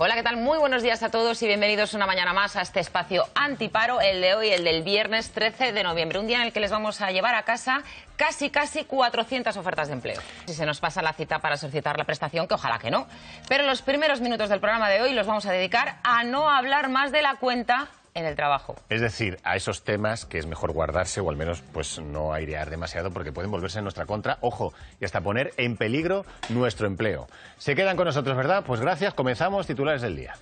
Hola, ¿qué tal? Muy buenos días a todos y bienvenidos una mañana más a este espacio antiparo, el de hoy, el del viernes 13 de noviembre. Un día en el que les vamos a llevar a casa casi, casi 400 ofertas de empleo. Si se nos pasa la cita para solicitar la prestación, que ojalá que no. Pero los primeros minutos del programa de hoy los vamos a dedicar a no hablar más de la cuenta en el trabajo. Es decir, a esos temas que es mejor guardarse o al menos pues no airear demasiado porque pueden volverse en nuestra contra, ojo, y hasta poner en peligro nuestro empleo. Se quedan con nosotros, ¿verdad? Pues gracias, comenzamos titulares del día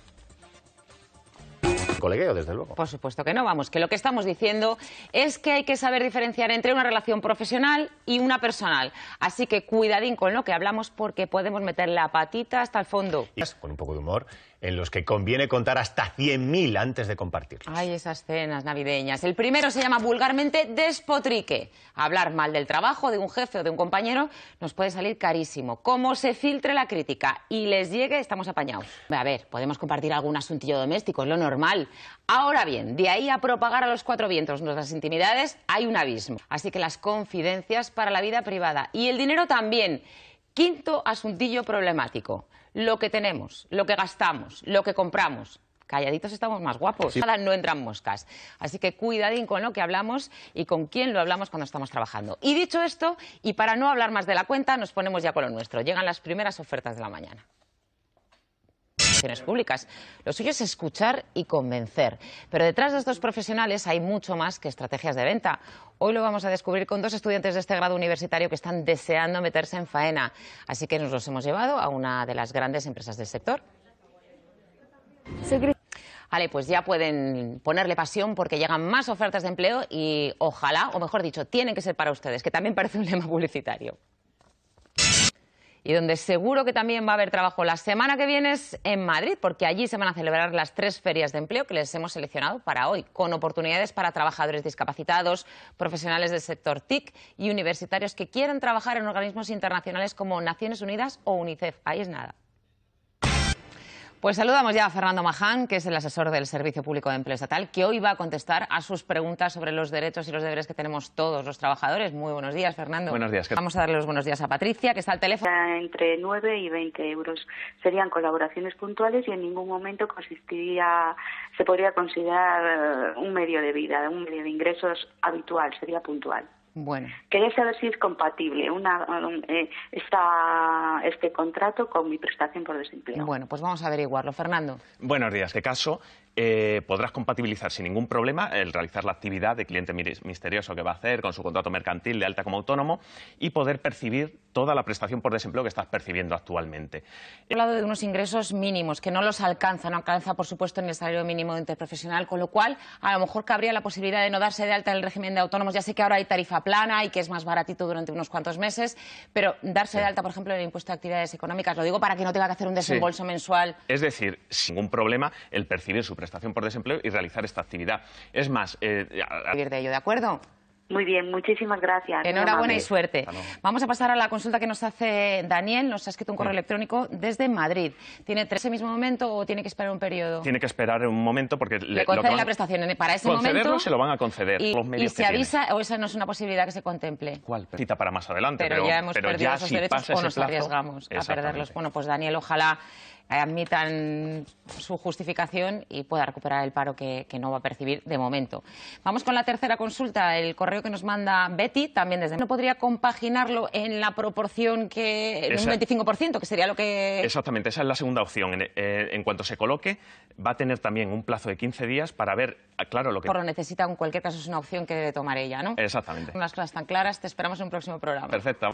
colegueo, desde luego. Por supuesto que no, vamos, que lo que estamos diciendo es que hay que saber diferenciar entre una relación profesional y una personal. Así que cuidadín con lo que hablamos porque podemos meter la patita hasta el fondo. con un poco de humor, en los que conviene contar hasta 100.000 antes de compartirlos. Ay, esas cenas navideñas. El primero se llama vulgarmente despotrique. Hablar mal del trabajo de un jefe o de un compañero nos puede salir carísimo. Como se filtre la crítica y les llegue, estamos apañados. A ver, podemos compartir algún asuntillo doméstico, es lo normal. Ahora bien, de ahí a propagar a los cuatro vientos nuestras intimidades hay un abismo. Así que las confidencias para la vida privada y el dinero también. Quinto asuntillo problemático. Lo que tenemos, lo que gastamos, lo que compramos, calladitos estamos más guapos. Sí. No entran moscas. Así que cuidadín con lo que hablamos y con quién lo hablamos cuando estamos trabajando. Y dicho esto, y para no hablar más de la cuenta, nos ponemos ya con lo nuestro. Llegan las primeras ofertas de la mañana públicas. Lo suyo es escuchar y convencer. Pero detrás de estos profesionales hay mucho más que estrategias de venta. Hoy lo vamos a descubrir con dos estudiantes de este grado universitario que están deseando meterse en faena. Así que nos los hemos llevado a una de las grandes empresas del sector. Vale, pues ya pueden ponerle pasión porque llegan más ofertas de empleo y ojalá, o mejor dicho, tienen que ser para ustedes, que también parece un lema publicitario y donde seguro que también va a haber trabajo la semana que viene es en Madrid, porque allí se van a celebrar las tres ferias de empleo que les hemos seleccionado para hoy, con oportunidades para trabajadores discapacitados, profesionales del sector TIC y universitarios que quieran trabajar en organismos internacionales como Naciones Unidas o UNICEF. Ahí es nada. Pues saludamos ya a Fernando Maján, que es el asesor del Servicio Público de Empleo Estatal, que hoy va a contestar a sus preguntas sobre los derechos y los deberes que tenemos todos los trabajadores. Muy buenos días, Fernando. Buenos días. Vamos a darle los buenos días a Patricia, que está al teléfono. Entre 9 y 20 euros serían colaboraciones puntuales y en ningún momento consistiría, se podría considerar eh, un medio de vida, un medio de ingresos habitual, sería puntual. Bueno. Quería saber si es compatible eh, este contrato con mi prestación por desempleo. Bueno, pues vamos a averiguarlo. Fernando. Buenos días. este caso, eh, podrás compatibilizar sin ningún problema el realizar la actividad de cliente misterioso que va a hacer con su contrato mercantil de alta como autónomo y poder percibir toda la prestación por desempleo que estás percibiendo actualmente. He hablado de unos ingresos mínimos que no los alcanza, no alcanza, por supuesto, en el salario mínimo interprofesional, con lo cual a lo mejor cabría la posibilidad de no darse de alta en el régimen de autónomos. Ya sé que ahora hay tarifa plana y que es más baratito durante unos cuantos meses, pero darse de alta, por ejemplo, en el impuesto de actividades económicas, lo digo para que no tenga que hacer un desembolso mensual. Es decir, sin ningún problema el percibir su prestación por desempleo y realizar esta actividad. Es más, eh, de ello, ¿de acuerdo? Muy bien, muchísimas gracias. Enhorabuena y suerte. Vamos a pasar a la consulta que nos hace Daniel. Nos ha escrito un correo electrónico desde Madrid. ¿Tiene tres ese mismo momento o tiene que esperar un periodo? Tiene que esperar un momento porque le, conceden la prestación para ese momento. se lo van a conceder. Y, los se avisa o esa no es una posibilidad que se contemple. ¿Cuál? Cita para más adelante. Pero, ya hemos perdido esos derechos o nos arriesgamos a perderlos. Bueno, pues Daniel, ojalá admitan su justificación y pueda recuperar el paro que, no va a percibir de momento. Vamos con la tercera consulta, el correo que nos manda Betty, también desde... ¿No podría compaginarlo en la proporción que... en un 25%, que sería lo que... Exactamente, esa es la segunda opción. En, eh, en, cuanto se coloque, va a tener también un plazo de 15 días para ver, ah, claro, lo que... Por lo necesita, en cualquier caso, es una opción que debe tomar ella, ¿no? Exactamente. Unas cosas tan claras, te esperamos en un próximo programa. Perfecto.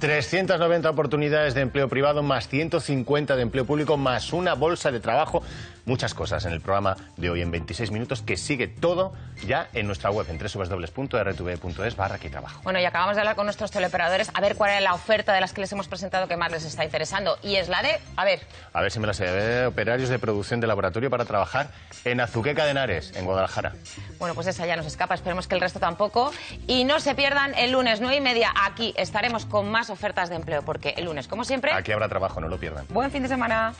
390 oportunidades de empleo privado, más 150 de empleo público, más una bolsa de trabajo. Muchas cosas en el programa de hoy en 26 minutos que sigue todo ya en nuestra web en www.rtv.es barra trabajo. Bueno, y acabamos de hablar con nuestros teleoperadores a ver cuál es la oferta de las que les hemos presentado que más les está interesando. Y es la de, a ver. A ver si me la sé, de operarios de producción de laboratorio para trabajar en Azuqueca de Henares, en Guadalajara. Bueno, pues esa ya nos escapa, esperemos que el resto tampoco. Y no se pierdan el lunes 9 y media, aquí estaremos con más ofertas de empleo, porque el lunes, como siempre... Aquí habrá trabajo, no lo pierdan. Buen fin de semana.